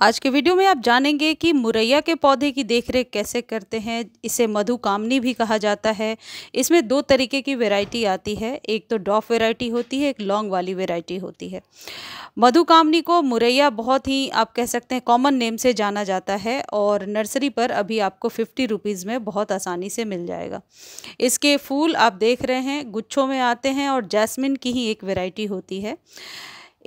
आज के वीडियो में आप जानेंगे कि मुरैया के पौधे की देखरेख कैसे करते हैं इसे मधुकामनी भी कहा जाता है इसमें दो तरीके की वैरायटी आती है एक तो डॉफ वैरायटी होती है एक लॉन्ग वाली वैरायटी होती है मधुकामनी को मुरैया बहुत ही आप कह सकते हैं कॉमन नेम से जाना जाता है और नर्सरी पर अभी आपको फिफ्टी रुपीज़ में बहुत आसानी से मिल जाएगा इसके फूल आप देख रहे हैं गुच्छों में आते हैं और जैसमिन की ही एक वेराइटी होती है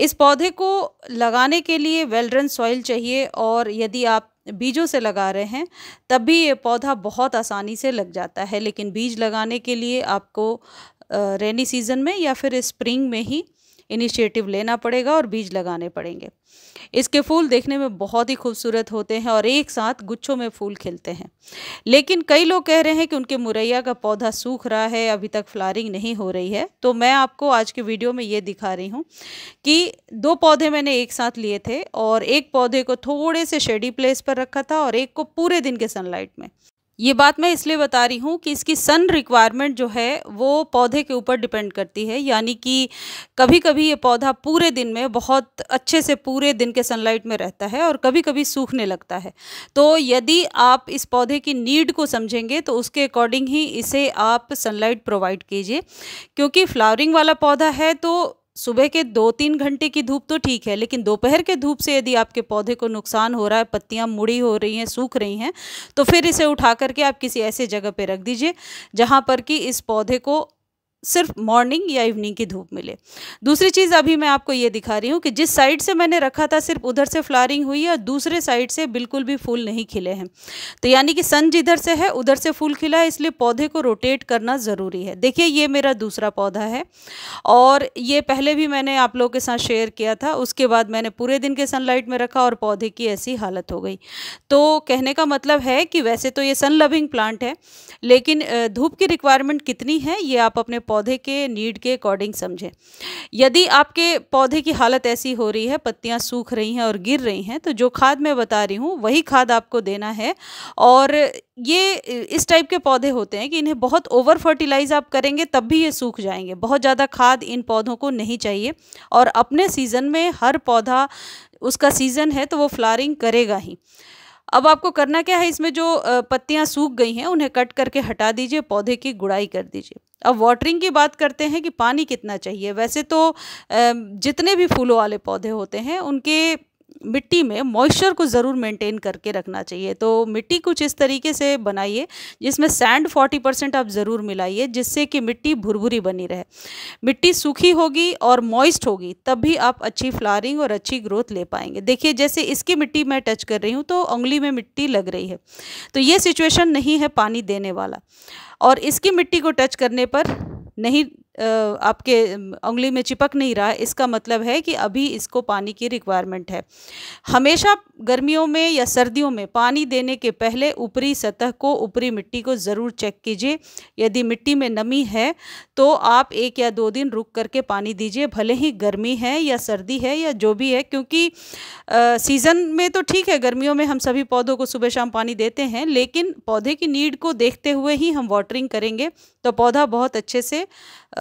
इस पौधे को लगाने के लिए वेल ड्रेन सॉइल चाहिए और यदि आप बीजों से लगा रहे हैं तब भी ये पौधा बहुत आसानी से लग जाता है लेकिन बीज लगाने के लिए आपको रेनी सीज़न में या फिर स्प्रिंग में ही इनिशिएटिव लेना पड़ेगा और बीज लगाने पड़ेंगे इसके फूल देखने में बहुत ही खूबसूरत होते हैं और एक साथ गुच्छों में फूल खिलते हैं लेकिन कई लोग कह रहे हैं कि उनके मुरैया का पौधा सूख रहा है अभी तक फ्लारिंग नहीं हो रही है तो मैं आपको आज के वीडियो में ये दिखा रही हूँ कि दो पौधे मैंने एक साथ लिए थे और एक पौधे को थोड़े से शेडी प्लेस पर रखा था और एक को पूरे दिन के सनलाइट में ये बात मैं इसलिए बता रही हूँ कि इसकी सन रिक्वायरमेंट जो है वो पौधे के ऊपर डिपेंड करती है यानी कि कभी कभी ये पौधा पूरे दिन में बहुत अच्छे से पूरे दिन के सनलाइट में रहता है और कभी कभी सूखने लगता है तो यदि आप इस पौधे की नीड को समझेंगे तो उसके अकॉर्डिंग ही इसे आप सनलाइट प्रोवाइड कीजिए क्योंकि फ्लावरिंग वाला पौधा है तो सुबह के दो तीन घंटे की धूप तो ठीक है लेकिन दोपहर के धूप से यदि आपके पौधे को नुकसान हो रहा है पत्तियाँ मुड़ी हो रही हैं सूख रही हैं तो फिर इसे उठा करके आप किसी ऐसे जगह पर रख दीजिए जहाँ पर कि इस पौधे को सिर्फ मॉर्निंग या इवनिंग की धूप मिले दूसरी चीज़ अभी मैं आपको ये दिखा रही हूँ कि जिस साइड से मैंने रखा था सिर्फ उधर से फ्लारिंग हुई है और दूसरे साइड से बिल्कुल भी फूल नहीं खिले हैं तो यानी कि सन जिधर से है उधर से फूल खिला है इसलिए पौधे को रोटेट करना ज़रूरी है देखिए ये मेरा दूसरा पौधा है और ये पहले भी मैंने आप लोगों के साथ शेयर किया था उसके बाद मैंने पूरे दिन के सनलाइट में रखा और पौधे की ऐसी हालत हो गई तो कहने का मतलब है कि वैसे तो ये सन लविंग प्लांट है लेकिन धूप की रिक्वायरमेंट कितनी है ये आप अपने पौधे के नीड के अकॉर्डिंग समझें यदि आपके पौधे की हालत ऐसी हो रही है पत्तियाँ सूख रही हैं और गिर रही हैं तो जो खाद मैं बता रही हूँ वही खाद आपको देना है और ये इस टाइप के पौधे होते हैं कि इन्हें बहुत ओवर फर्टिलाइज आप करेंगे तब भी ये सूख जाएंगे बहुत ज़्यादा खाद इन पौधों को नहीं चाहिए और अपने सीज़न में हर पौधा उसका सीज़न है तो वो फ्लारिंग करेगा ही अब आपको करना क्या है इसमें जो पत्तियाँ सूख गई हैं उन्हें कट करके हटा दीजिए पौधे की गुड़ाई कर दीजिए अब वाटरिंग की बात करते हैं कि पानी कितना चाहिए वैसे तो जितने भी फूलों वाले पौधे होते हैं उनके मिट्टी में मॉइस्चर को ज़रूर मेंटेन करके रखना चाहिए तो मिट्टी कुछ इस तरीके से बनाइए जिसमें सैंड 40 परसेंट आप ज़रूर मिलाइए जिससे कि मिट्टी भुरभुरी बनी रहे मिट्टी सूखी होगी और मॉइस्ट होगी तब भी आप अच्छी फ्लारिंग और अच्छी ग्रोथ ले पाएंगे देखिए जैसे इसकी मिट्टी मैं टच कर रही हूँ तो उंगली में मिट्टी लग रही है तो ये सिचुएशन नहीं है पानी देने वाला और इसकी मिट्टी को टच करने पर नहीं आपके उंगली में चिपक नहीं रहा इसका मतलब है कि अभी इसको पानी की रिक्वायरमेंट है हमेशा गर्मियों में या सर्दियों में पानी देने के पहले ऊपरी सतह को ऊपरी मिट्टी को ज़रूर चेक कीजिए यदि मिट्टी में नमी है तो आप एक या दो दिन रुक करके पानी दीजिए भले ही गर्मी है या सर्दी है या जो भी है क्योंकि सीज़न में तो ठीक है गर्मियों में हम सभी पौधों को सुबह शाम पानी देते हैं लेकिन पौधे की नीड को देखते हुए ही हम वाटरिंग करेंगे तो पौधा बहुत अच्छे से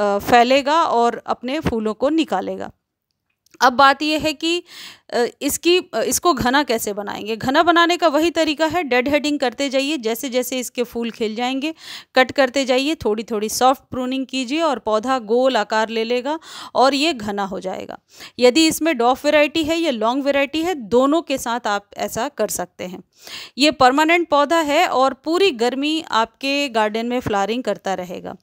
फैलेगा और अपने फूलों को निकालेगा अब बात यह है कि इसकी इसको घना कैसे बनाएंगे घना बनाने का वही तरीका है डेड हेडिंग करते जाइए जैसे जैसे इसके फूल खिल जाएंगे कट करते जाइए थोड़ी थोड़ी सॉफ्ट प्रूनिंग कीजिए और पौधा गोल आकार ले लेगा और ये घना हो जाएगा यदि इसमें डॉफ वेराइटी है या लॉन्ग वेराइटी है दोनों के साथ आप ऐसा कर सकते हैं ये परमानेंट पौधा है और पूरी गर्मी आपके गार्डन में फ्लारिंग करता रहेगा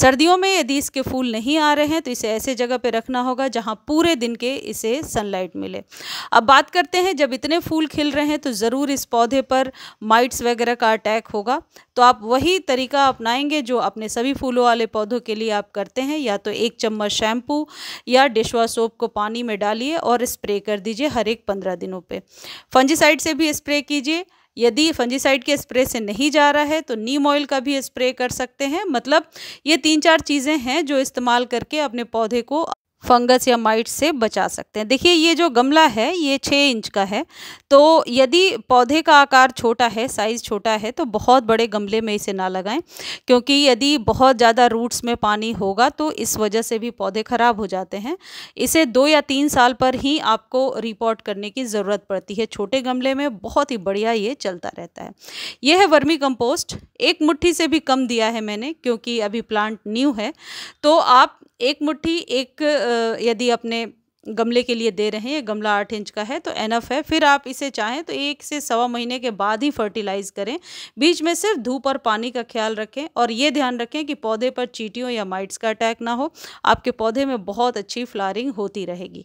सर्दियों में यदि इसके फूल नहीं आ रहे हैं तो इसे ऐसे जगह पर रखना होगा जहाँ पूरे दिन के इसे सनलाइट मिले अब बात करते हैं जब इतने फूल खिल रहे हैं तो ज़रूर इस पौधे पर माइट्स वगैरह का अटैक होगा तो आप वही तरीका अपनाएंगे जो अपने सभी फूलों वाले पौधों के लिए आप करते हैं या तो एक चम्मच शैम्पू या डिशवाश सोप को पानी में डालिए और स्प्रे कर दीजिए हर एक पंद्रह दिनों पर फंजीसाइड से भी स्प्रे कीजिए यदि फंजीसाइड के स्प्रे से नहीं जा रहा है तो नीम ऑयल का भी स्प्रे कर सकते हैं मतलब ये तीन चार चीज़ें हैं जो इस्तेमाल करके अपने पौधे को फंगस या माइट से बचा सकते हैं देखिए ये जो गमला है ये छः इंच का है तो यदि पौधे का आकार छोटा है साइज़ छोटा है तो बहुत बड़े गमले में इसे ना लगाएं क्योंकि यदि बहुत ज़्यादा रूट्स में पानी होगा तो इस वजह से भी पौधे ख़राब हो जाते हैं इसे दो या तीन साल पर ही आपको रिपोर्ट करने की ज़रूरत पड़ती है छोटे गमले में बहुत ही बढ़िया ये चलता रहता है ये है वर्मी कम्पोस्ट एक मुठ्ठी से भी कम दिया है मैंने क्योंकि अभी प्लांट न्यू है तो आप एक मुट्ठी एक यदि अपने गमले के लिए दे रहे हैं गमला आठ इंच का है तो एनफ है फिर आप इसे चाहें तो एक से सवा महीने के बाद ही फर्टिलाइज़ करें बीच में सिर्फ धूप और पानी का ख्याल रखें और ये ध्यान रखें कि पौधे पर चीटियों या माइट्स का अटैक ना हो आपके पौधे में बहुत अच्छी फ्लारिंग होती रहेगी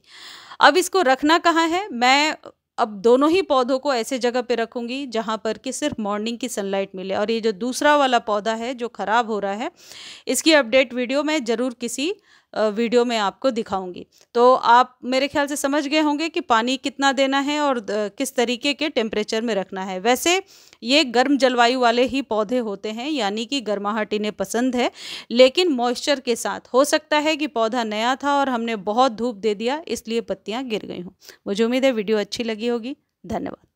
अब इसको रखना कहाँ है मैं अब दोनों ही पौधों को ऐसे जगह पे रखूंगी जहाँ पर कि सिर्फ मॉर्निंग की सनलाइट मिले और ये जो दूसरा वाला पौधा है जो ख़राब हो रहा है इसकी अपडेट वीडियो मैं ज़रूर किसी वीडियो में आपको दिखाऊंगी तो आप मेरे ख्याल से समझ गए होंगे कि पानी कितना देना है और किस तरीके के टेम्परेचर में रखना है वैसे ये गर्म जलवायु वाले ही पौधे होते हैं यानी कि गर्माहट इन्हें पसंद है लेकिन मॉइस्चर के साथ हो सकता है कि पौधा नया था और हमने बहुत धूप दे दिया इसलिए पत्तियाँ गिर गई हूँ मुझे उम्मीद है वीडियो अच्छी लगी होगी धन्यवाद